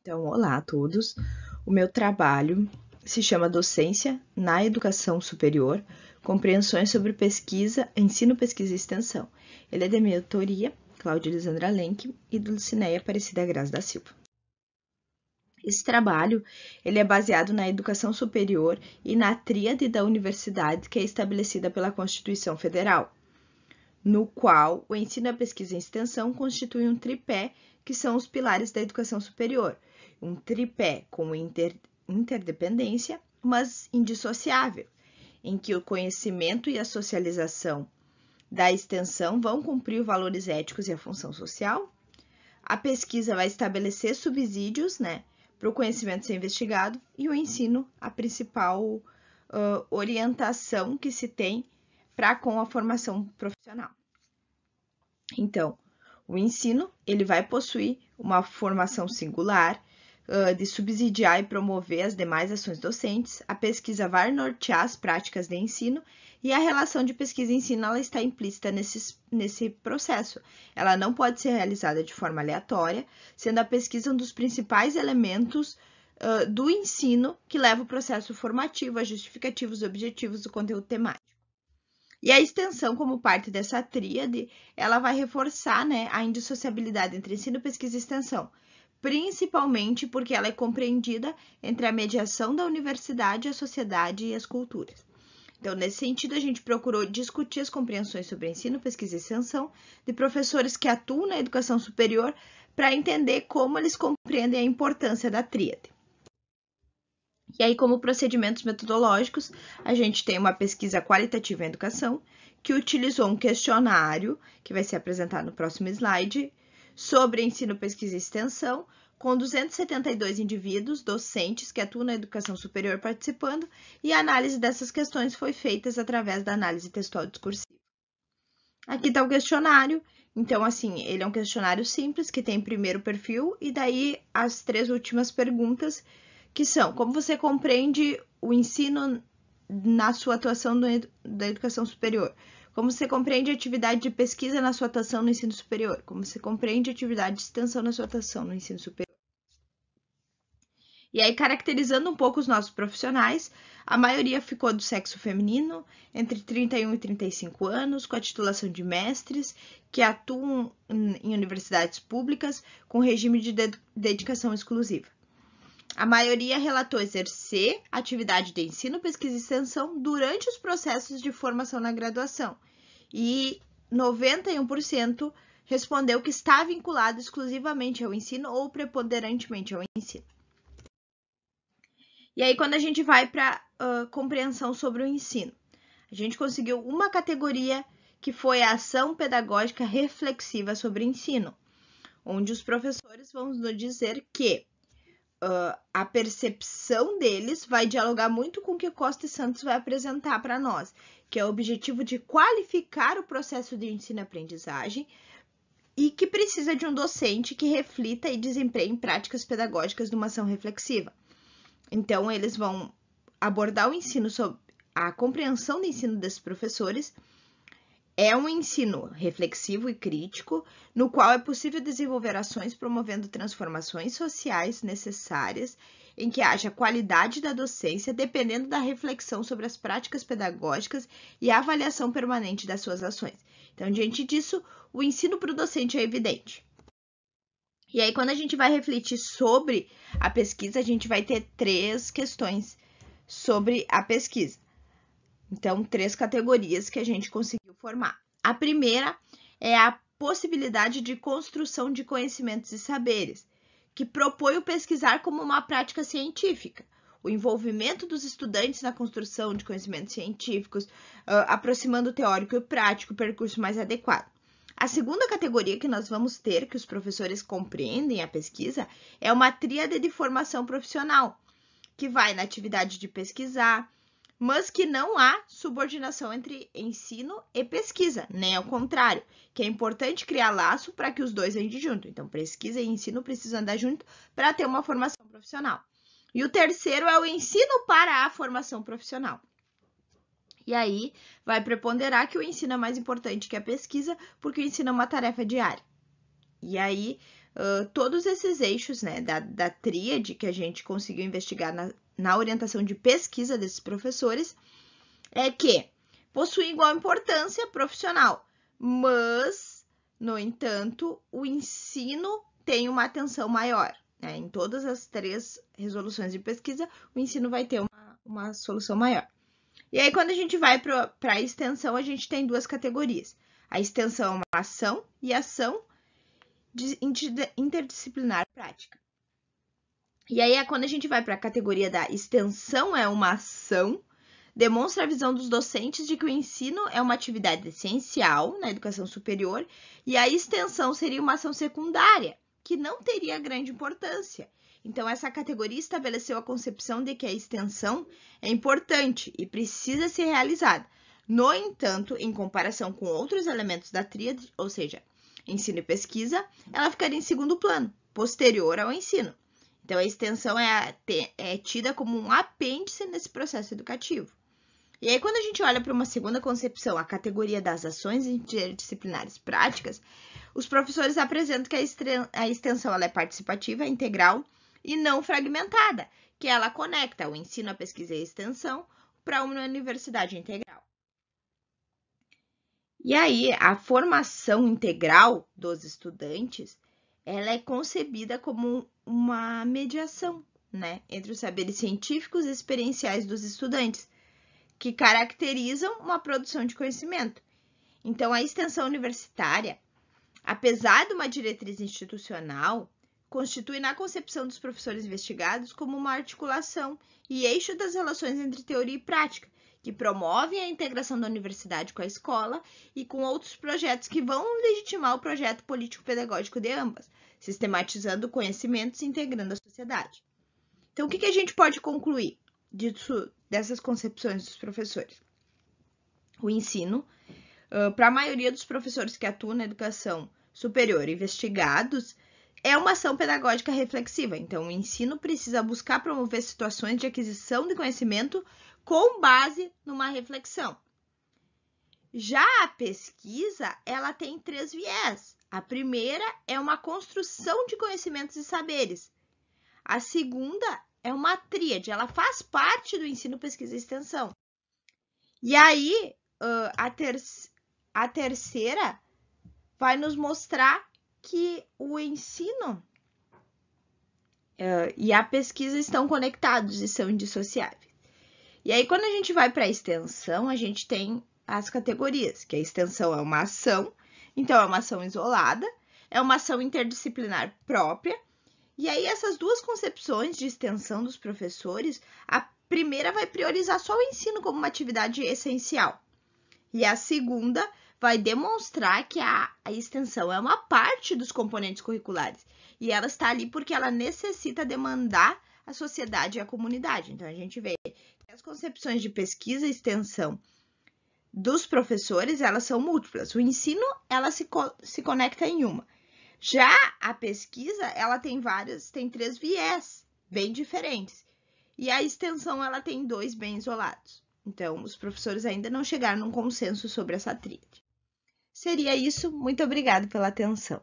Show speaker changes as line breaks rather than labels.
Então, olá a todos. O meu trabalho se chama Docência na Educação Superior, Compreensões sobre Pesquisa, Ensino, Pesquisa e Extensão. Ele é da minha autoria, Cláudia Lisandra Lenk e do Lucinéia Aparecida Graça da Silva. Esse trabalho ele é baseado na educação superior e na tríade da universidade que é estabelecida pela Constituição Federal, no qual o ensino, a pesquisa e a extensão constituem um tripé que são os pilares da educação superior, um tripé com inter, interdependência, mas indissociável, em que o conhecimento e a socialização da extensão vão cumprir valores éticos e a função social. A pesquisa vai estabelecer subsídios né, para o conhecimento ser investigado e o ensino, a principal uh, orientação que se tem para com a formação profissional. Então, o ensino ele vai possuir uma formação singular, ah, de subsidiar e promover as demais ações docentes, a pesquisa vai nortear as práticas de ensino e a relação de pesquisa e ensino ela está implícita nesse, nesse processo. Ela não pode ser realizada de forma aleatória, sendo a pesquisa um dos principais elementos uh, do ensino que leva o processo formativo, a justificativos, objetivos do conteúdo temático. E a extensão, como parte dessa tríade, ela vai reforçar né, a indissociabilidade entre ensino, pesquisa e extensão, principalmente porque ela é compreendida entre a mediação da universidade, a sociedade e as culturas. Então, nesse sentido, a gente procurou discutir as compreensões sobre ensino, pesquisa e extensão de professores que atuam na educação superior para entender como eles compreendem a importância da tríade. E aí, como procedimentos metodológicos, a gente tem uma pesquisa qualitativa em educação, que utilizou um questionário, que vai ser apresentado no próximo slide, sobre ensino, pesquisa e extensão, com 272 indivíduos, docentes que atuam na educação superior participando, e a análise dessas questões foi feita através da análise textual discursiva. Aqui está o questionário. Então, assim, ele é um questionário simples que tem primeiro perfil e daí as três últimas perguntas, que são como você compreende o ensino na sua atuação da educação superior? Como se compreende a atividade de pesquisa na sua atuação no ensino superior? Como se compreende a atividade de extensão na sua atuação no ensino superior? E aí, caracterizando um pouco os nossos profissionais, a maioria ficou do sexo feminino, entre 31 e 35 anos, com a titulação de mestres, que atuam em universidades públicas com regime de dedicação exclusiva. A maioria relatou exercer atividade de ensino, pesquisa e extensão durante os processos de formação na graduação, e 91% respondeu que está vinculado exclusivamente ao ensino ou preponderantemente ao ensino. E aí, quando a gente vai para a uh, compreensão sobre o ensino, a gente conseguiu uma categoria que foi a ação pedagógica reflexiva sobre ensino, onde os professores vão nos dizer que uh, a percepção deles vai dialogar muito com o que Costa e Santos vai apresentar para nós, que é o objetivo de qualificar o processo de ensino-aprendizagem e que precisa de um docente que reflita e desempenhe práticas pedagógicas de uma ação reflexiva. Então, eles vão abordar o ensino sobre a compreensão do ensino desses professores é um ensino reflexivo e crítico, no qual é possível desenvolver ações promovendo transformações sociais necessárias, em que haja qualidade da docência, dependendo da reflexão sobre as práticas pedagógicas e a avaliação permanente das suas ações. Então, diante disso, o ensino para o docente é evidente. E aí, quando a gente vai refletir sobre a pesquisa, a gente vai ter três questões sobre a pesquisa. Então, três categorias que a gente conseguiu formar. A primeira é a possibilidade de construção de conhecimentos e saberes, que propõe o pesquisar como uma prática científica. O envolvimento dos estudantes na construção de conhecimentos científicos, aproximando o teórico e o prático, o percurso mais adequado. A segunda categoria que nós vamos ter, que os professores compreendem a pesquisa, é uma tríade de formação profissional, que vai na atividade de pesquisar, mas que não há subordinação entre ensino e pesquisa, nem ao contrário, que é importante criar laço para que os dois andem junto. Então, pesquisa e ensino precisam andar junto para ter uma formação profissional. E o terceiro é o ensino para a formação profissional. E aí, vai preponderar que o ensino é mais importante que a pesquisa, porque o ensino é uma tarefa diária. E aí, uh, todos esses eixos né, da, da tríade que a gente conseguiu investigar na na orientação de pesquisa desses professores é que possui igual importância profissional, mas, no entanto, o ensino tem uma atenção maior. Né? Em todas as três resoluções de pesquisa, o ensino vai ter uma, uma solução maior. E aí, quando a gente vai para a extensão, a gente tem duas categorias. A extensão é uma ação e ação interdisciplinar prática. E aí, é quando a gente vai para a categoria da extensão é uma ação, demonstra a visão dos docentes de que o ensino é uma atividade essencial na educação superior e a extensão seria uma ação secundária, que não teria grande importância. Então, essa categoria estabeleceu a concepção de que a extensão é importante e precisa ser realizada. No entanto, em comparação com outros elementos da tríade, ou seja, ensino e pesquisa, ela ficaria em segundo plano, posterior ao ensino. Então, a extensão é, é tida como um apêndice nesse processo educativo. E aí, quando a gente olha para uma segunda concepção, a categoria das ações interdisciplinares práticas, os professores apresentam que a extensão ela é participativa, integral e não fragmentada, que ela conecta o ensino, a pesquisa e a extensão para uma universidade integral. E aí, a formação integral dos estudantes ela é concebida como uma mediação, né, entre os saberes científicos e experienciais dos estudantes, que caracterizam uma produção de conhecimento. Então, a extensão universitária, apesar de uma diretriz institucional, constitui na concepção dos professores investigados como uma articulação e eixo das relações entre teoria e prática, que promovem a integração da universidade com a escola e com outros projetos que vão legitimar o projeto político-pedagógico de ambas, sistematizando conhecimentos e integrando a sociedade. Então, o que, a gente pode concluir disso, dessas concepções dos professores? O ensino, para a maioria dos professores que atuam na educação superior investigados, é uma ação pedagógica reflexiva. Então, o ensino precisa buscar promover situações de aquisição de conhecimento com base numa reflexão. Já a pesquisa, ela tem três viés. A primeira é uma construção de conhecimentos e saberes. A segunda é uma tríade, ela faz parte do ensino, pesquisa e extensão. E aí, a, ter a terceira vai nos mostrar que o ensino e a pesquisa estão conectados e são indissociáveis. E aí, quando a gente vai para a extensão, a gente tem as categorias, que a extensão é uma ação, então é uma ação isolada, é uma ação interdisciplinar própria. E aí, essas duas concepções de extensão dos professores, a primeira vai priorizar só o ensino como uma atividade essencial, e a segunda vai demonstrar que a, a extensão é uma parte dos componentes curriculares e ela está ali porque ela necessita demandar a sociedade e a comunidade. Então, a gente vê as concepções de pesquisa e extensão dos professores, elas são múltiplas. O ensino, ela se, co se conecta em uma. Já a pesquisa, ela tem várias, tem três viés bem diferentes. E a extensão, ela tem dois bem isolados. Então, os professores ainda não chegaram num consenso sobre essa tríade. Seria isso. Muito obrigado pela atenção.